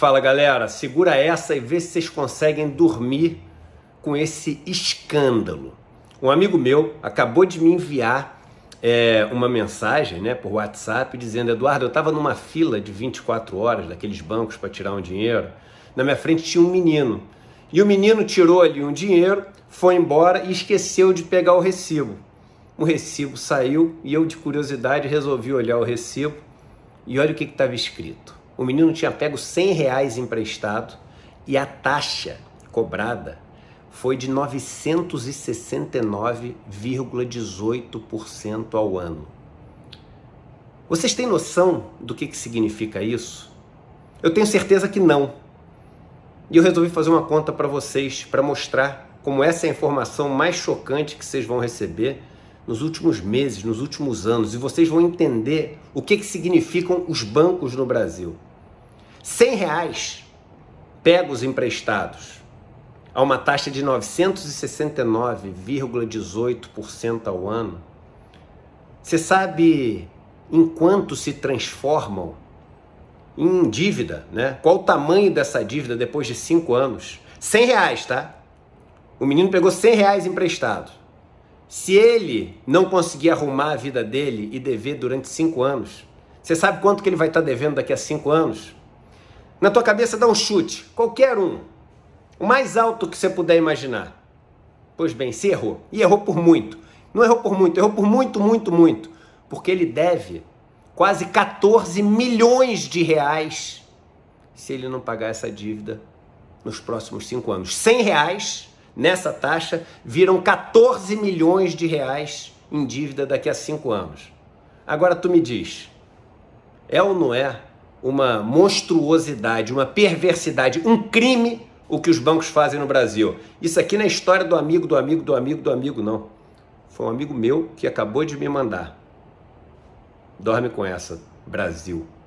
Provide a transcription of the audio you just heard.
Fala galera, segura essa e vê se vocês conseguem dormir com esse escândalo. Um amigo meu acabou de me enviar é, uma mensagem né, por WhatsApp dizendo: Eduardo, eu estava numa fila de 24 horas daqueles bancos para tirar um dinheiro. Na minha frente tinha um menino. E o menino tirou ali um dinheiro, foi embora e esqueceu de pegar o recibo. O recibo saiu e eu, de curiosidade, resolvi olhar o recibo e olha o que estava escrito o menino tinha pego 100 reais emprestado e a taxa cobrada foi de 969,18% ao ano. Vocês têm noção do que, que significa isso? Eu tenho certeza que não. E eu resolvi fazer uma conta para vocês para mostrar como essa é a informação mais chocante que vocês vão receber nos últimos meses, nos últimos anos, e vocês vão entender o que, que significam os bancos no Brasil. 100 reais pegos emprestados a uma taxa de 969,18% ao ano, você sabe em quanto se transformam em dívida, né? Qual o tamanho dessa dívida depois de 5 anos? 100 reais, tá? O menino pegou 100 reais emprestado. Se ele não conseguir arrumar a vida dele e dever durante 5 anos, você sabe quanto que ele vai estar devendo daqui a 5 anos? na tua cabeça dá um chute, qualquer um, o mais alto que você puder imaginar. Pois bem, se errou, e errou por muito. Não errou por muito, errou por muito, muito, muito, porque ele deve quase 14 milhões de reais se ele não pagar essa dívida nos próximos cinco anos. 100 reais nessa taxa viram 14 milhões de reais em dívida daqui a cinco anos. Agora tu me diz, é ou não é uma monstruosidade, uma perversidade, um crime o que os bancos fazem no Brasil. Isso aqui não é história do amigo, do amigo, do amigo, do amigo, não. Foi um amigo meu que acabou de me mandar. Dorme com essa, Brasil.